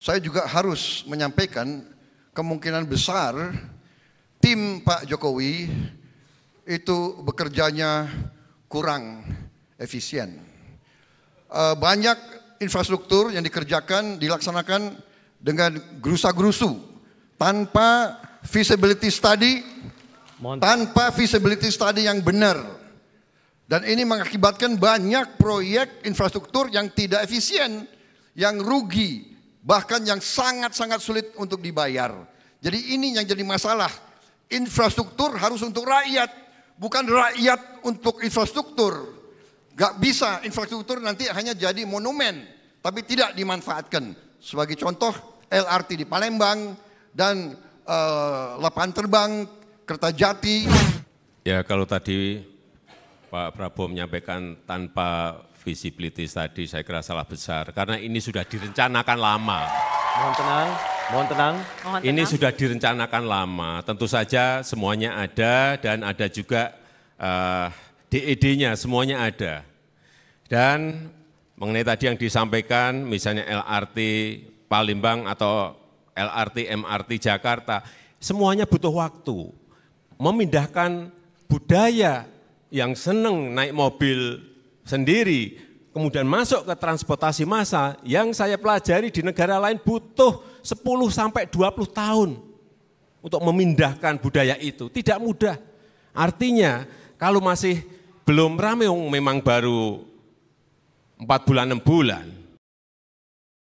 Saya juga harus menyampaikan kemungkinan besar tim Pak Jokowi itu bekerjanya kurang efisien. Eh, banyak infrastruktur yang dikerjakan dilaksanakan dengan gerusa-gerusu tanpa feasibility study, tanpa feasibility study yang benar. Dan ini mengakibatkan banyak proyek infrastruktur yang tidak efisien, yang rugi, bahkan yang sangat-sangat sulit untuk dibayar. Jadi ini yang jadi masalah. Infrastruktur harus untuk rakyat, bukan rakyat untuk infrastruktur. Gak bisa infrastruktur nanti hanya jadi monumen, tapi tidak dimanfaatkan. Sebagai contoh LRT di Palembang dan uh, lapangan terbang Kertajati. Ya kalau tadi Pak Prabowo menyampaikan tanpa visibility tadi saya kira salah besar karena ini sudah direncanakan lama. Mohon tenang, mohon tenang. Mohon ini sudah direncanakan lama. Tentu saja semuanya ada dan ada juga uh, eh, DED-nya semuanya ada. Dan mengenai tadi yang disampaikan misalnya LRT Palembang atau LRT MRT Jakarta, semuanya butuh waktu. Memindahkan budaya yang seneng naik mobil sendiri, kemudian masuk ke transportasi massa, yang saya pelajari di negara lain butuh 10 sampai 20 tahun untuk memindahkan budaya itu. Tidak mudah. Artinya kalau masih belum rame memang baru 4 bulan 6 bulan,